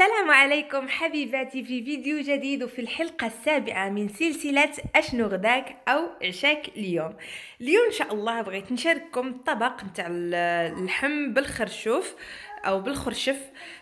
السلام عليكم حبيباتي في فيديو جديد وفي الحلقة السابعة من سلسلة أشنو غداك أو عشاك اليوم اليوم إن شاء الله بغيت نشارككم طبق نتاع اللحم بالخرشوف أو بالخرشف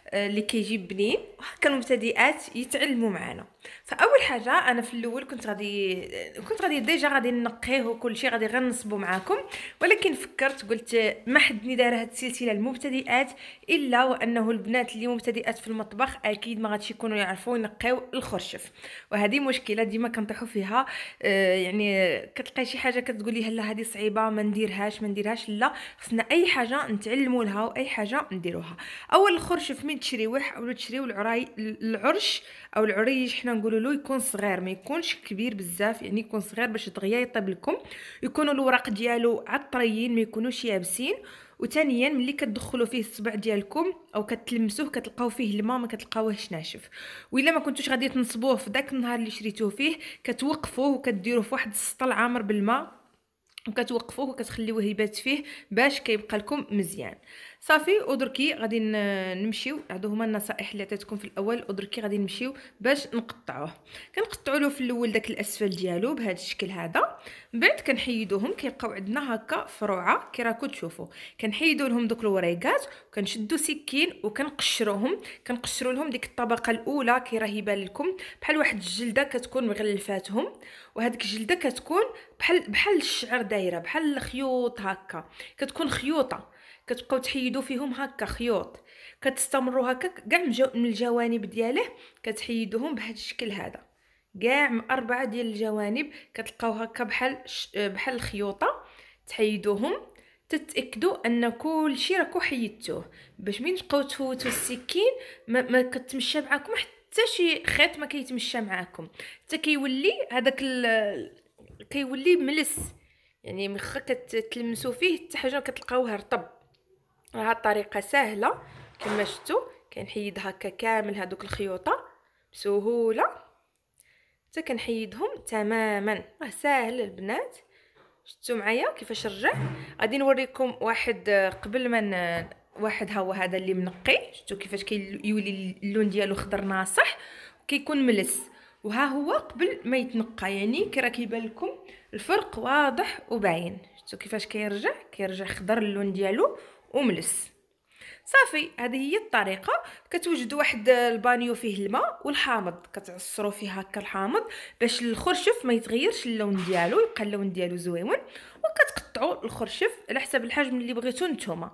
آه، اللي كيجي بنين وهكا المبتدئات يتعلموا معنا فاول حاجه انا في الاول كنت غادي كنت غادي ديجا غادي نقيه وكل شيء غادي غير نصبو معاكم ولكن فكرت قلت ما حدني دار هاد السلسله المبتدئات الا وانه البنات اللي مبتدئات في المطبخ اكيد ما غاديش يكونوا يعرفوا ينقيو الخرشف وهذه مشكله ديما كنطيحوا فيها آه، يعني كتلقاي شي حاجه كتقولي لا هذه صعيبه ما نديرهاش ما نديرهاش لا خصنا اي حاجه نتعلموا لها واي حاجه نديروها اول الخرشف من تشريوه او تشريو العراي العرش او العريش حنا كنقولوا له يكون صغير ما يكونش كبير بزاف يعني يكون صغير باش دغيا يطيب لكم يكونوا الوراق ديالو عطريين ما يكونوش يابسين وثانيا ملي كتدخلوا فيه الصبع ديالكم او كتلمسوه كتلقاو فيه الماء ما كتلقاوهش ناشف والا ما كنتوش غادي تنصبوه في داك النهار اللي شريتوه فيه كتوقفوه وكديروه في واحد السطل عامر بالماء وكتوقفوه وكتخليوه يبات فيه باش كيبقى لكم مزيان صافي ودركي غادي نمشيو هادو هما النصائح اللي عطيتكم في الاول ودركي غادي نمشيو باش نقطعوه كنقطعوا له في الاول داك الاسفل ديالو بهذا الشكل هذا من بعد كنحيدوهم كيبقاو عندنا هكا فروعه كي راكو تشوفوا كنحيدوا لهم دوك الوريقات وكنشدوا سكين وكنقشروهم كنقشروا لهم ديك الطبقه الاولى كي راهي يبان لكم بحال واحد الجلده كتكون مغلفاتهم وهذيك الجلده كتكون بحال بحال الشعر دايره بحال الخيوط هكا كتكون خيوطه كتبقاو تحيدوا فيهم هكا خيوط كتستمروا هكا كاع من الجوانب دياله كتحيدوهم بهذا الشكل هذا كاع من اربعه ديال الجوانب كتلقاو هكا بحال بحال الخيوطه تحيدوهم تتاكدوا ان كل شيء راكو حيدتوه باش ملي تبقاو تفوتوا السكين ما, ما كتمشى معاكم حتى شي خيط ما كيتمشى معاكم حتى كيولي هذاك كيولي ملس يعني مخا كتلمسوا فيه حتى حاجه كتلقاوها رطب راه الطريقه سهله كما شفتوا كنحيد هكا كامل هذوك الخيوطه بسهوله حتى كنحيدهم تماما راه ساهل البنات شفتوا معايا كيفاش رجع غادي نوريكم واحد قبل ما واحد هو هذا اللي منقي شفتوا كيفاش كيولي اللون ديالو خضر ناصح كيكون ملس وها هو قبل ما يتنقى يعني كي راه كيبان لكم الفرق واضح وباين شفتوا كيفاش كيرجع كيرجع خضر اللون ديالو وملس صافي هذه هي الطريقه كتوجدوا واحد البانيو فيه الماء والحامض كتعصروا فيه هكا الحامض باش الخرشف ما يتغيرش اللون ديالو يبقى اللون ديالو زويون وكتقطعوا الخرشف على حسب الحجم اللي بغيتو نتوما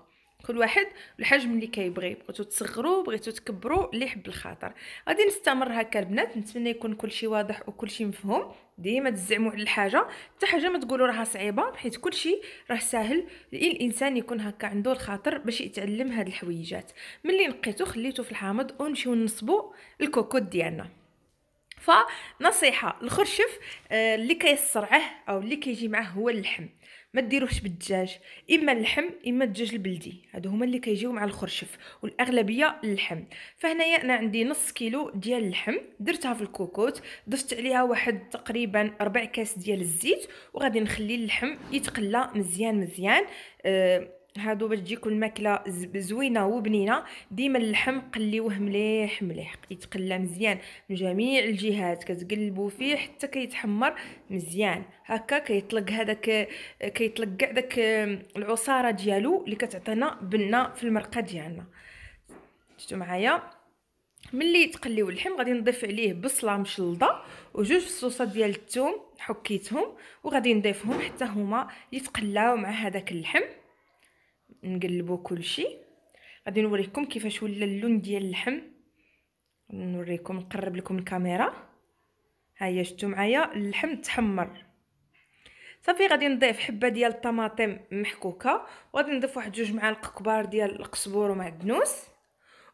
كل واحد الحجم اللي كيبغي بغيتو تصغروا بغيتو تكبروا اللي يحب الخاطر غادي نستمر هكا البنات نتمنى يكون كلشي واضح وكلشي مفهوم ديما تزعموا على الحاجه حتى حاجه ما تقولوا راها صعيبه حيت كلشي راه ساهل الانسان يكون هكا عنده الخاطر باش يتعلم هاد الحويجات ملي نقيتو خليتو في الحامض ونمشيو نصبو الكوكوت ديالنا فنصيحه الخرشف آه، اللي كيصرعه او اللي كيجي معاه هو اللحم ما ديروهش بالدجاج اما اللحم اما الدجاج البلدي هادو هما اللي كيجيو مع الخرشف والاغلبيه اللحم فهنايا انا عندي نص كيلو ديال اللحم درتها في الكوكوت ضفت عليها واحد تقريبا ربع كاس ديال الزيت وغادي نخلي اللحم يتقلى مزيان مزيان أه هادو باش تجيكم الماكله زوينه وبنينه ديما اللحم قليوه مليح مليح يتقلى مزيان من جميع الجهات كتقلبوا فيه حتى كيتحمر مزيان هكا كيطلق هذاك كيطلق كاع داك العصاره ديالو اللي كتعطينا بنه في المرقه ديالنا شفتوا معايا ملي تقليو اللحم غادي نضيف عليه بصله مشلضه وجوج فصوصات ديال الثوم حكيتهم وغادي نضيفهم حتى هما يتقلاو مع هذاك اللحم نقلبو كلشي غادي نوريكم كيفاش ولا اللون ديال اللحم نوريكم نقرب لكم الكاميرا ها هي شفتوا معايا اللحم تحمر صافي غادي نضيف حبه ديال الطماطم محكوكه وغادي نضيف واحد جوج معالق كبار ديال القزبور ومعدنوس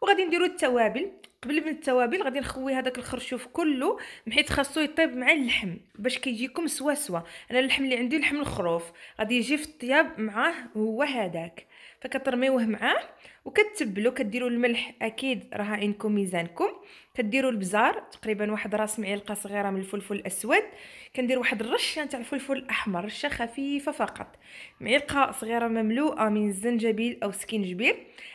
وغادي نديرو التوابل قبل من التوابل غادي نخوي هذاك الخرشوف كله حيت خاصو يطيب مع اللحم باش كيجيكم سوا سوا انا اللحم اللي عندي لحم الخروف غادي يجي في الطياب معاه هو هذاك فكترميوه معاه وكتبلو كديروا الملح اكيد راه عندكم ميزانكم كديروا البزار تقريبا واحد راس معلقه صغيره من الفلفل الاسود كندير واحد الرشه نتاع الفلفل الاحمر رشه خفيفه فقط معلقه صغيره مملوءه من الزنجبيل او سكينجبيل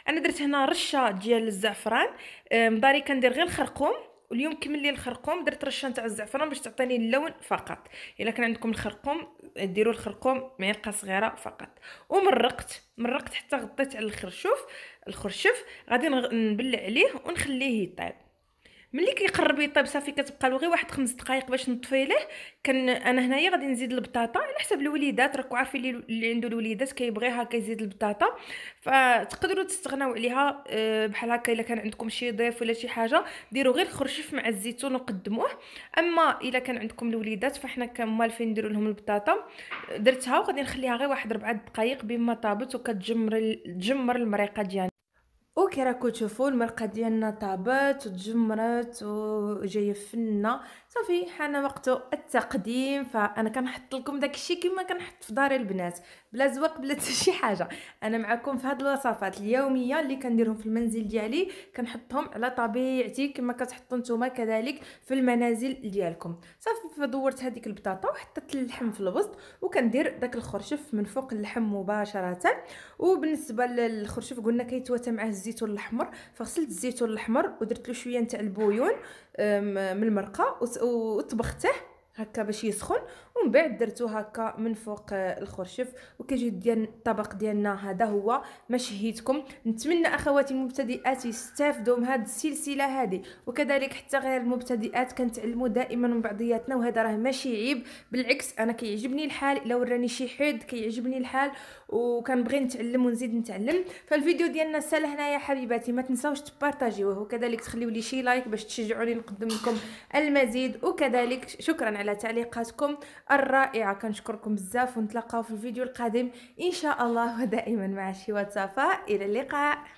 انا درت هنا رشه ديال الزعفران آه، مضاري كندير غير الخرقوم اليوم كمل لي الخرقوم درت رشه تاع الزعفران باش تعطيني اللون فقط الا كان عندكم الخرقوم ديروا الخرقوم معلقه صغيره فقط ومرقت مرقت حتى غطيت على الخرشوف الخرشف غادي نبلع عليه ونخليه يطيب ملي كيقرب يطيب صافي كتبقى له غير واحد خمس دقائق باش نطفي ليه كان انا هنايا غادي نزيد البطاطا على حسب الوليدات راكو عارفين اللي عنده الوليدات كيبغيها كيزيد البطاطا فتقدروا تستغناو عليها آه، بحال هكا الا كان عندكم شي ضيف ولا شي حاجه ديروا غير الخرشف مع الزيتون وقدموه اما الا كان عندكم الوليدات فاحنا فين نديروا لهم البطاطا درتها وغادي نخليها غير واحد ربع دقائق بما طابت وكتجمر تجمر المريقه ديالها اوكي راكو تشوفوا المرقه ديالنا طابت وتجمرت وجايه فنه صافي حان وقته التقديم فانا كنحط لكم داكشي كما كنحط في دار البنات بلا زواق بلا شي حاجه انا معكم في هاد الوصفات اليوميه اللي كنديرهم في المنزل ديالي كنحطهم على طبيعتي كما كتحطوا نتوما كذلك في المنازل ديالكم صافي فدورت هذيك البطاطا وحطيت اللحم في الوسط وكندير داك الخرشف من فوق اللحم مباشره وبالنسبه للخرشف قلنا كيتواتى معاه الزيتون الاحمر فغسلت الزيتون الاحمر ودرت له شويه نتاع البويون من المرقه وطبخته هكا باش يسخن ومن بعد درتو هكا من فوق آه، الخرشف وكيجي ديال الطبق ديالنا هذا هو ما شهيتكم نتمنى اخواتي المبتدئات يستافدوا من هذه السلسله هذه وكذلك حتى غير المبتدئات كنتعلموا دائما من بعضياتنا وهذا راه ماشي عيب بالعكس انا كيعجبني الحال الا وراني شي حد كيعجبني الحال وكنبغي نتعلم ونزيد نتعلم فالفيديو ديالنا سال هنايا حبيباتي ما تنساوش تبارطاجيوه وكذلك تخليولي شي لايك باش تشجعوني نقدم لكم المزيد وكذلك شكرا على على تعليقاتكم الرائعه كنشكركم بزاف ونتلاقاو في الفيديو القادم ان شاء الله ودائما مع شي واتساب الى اللقاء